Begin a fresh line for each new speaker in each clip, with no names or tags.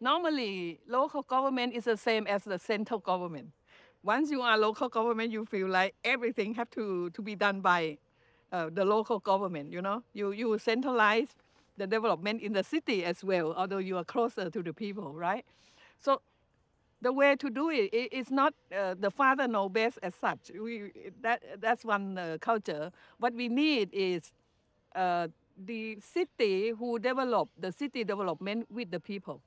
Normally, local government is the same as the central government. Once you are local government, you feel like everything have to, to be done by uh, the local government, you know? You, you centralize the development in the city as well, although you are closer to the people, right? So the way to do it is not uh, the father know best as such. We, that, that's one uh, culture. What we need is uh, the city who develop the city development with the people.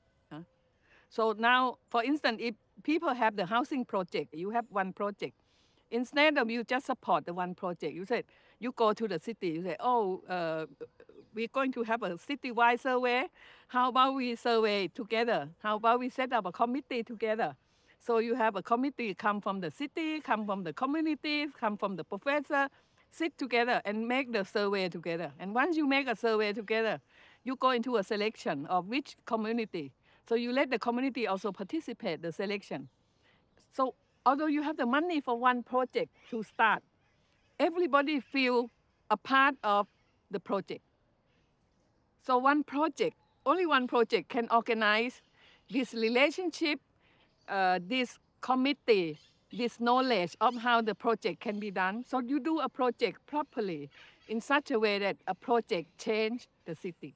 So now, for instance, if people have the housing project, you have one project. Instead of you just support the one project, you said, you go to the city, you say, oh, uh, we're going to have a citywide survey. How about we survey together? How about we set up a committee together? So you have a committee come from the city, come from the community, come from the professor, sit together and make the survey together. And once you make a survey together, you go into a selection of which community so you let the community also participate the selection. So although you have the money for one project to start, everybody feel a part of the project. So one project, only one project can organize this relationship, uh, this committee, this knowledge of how the project can be done. So you do a project properly in such a way that a project change the city.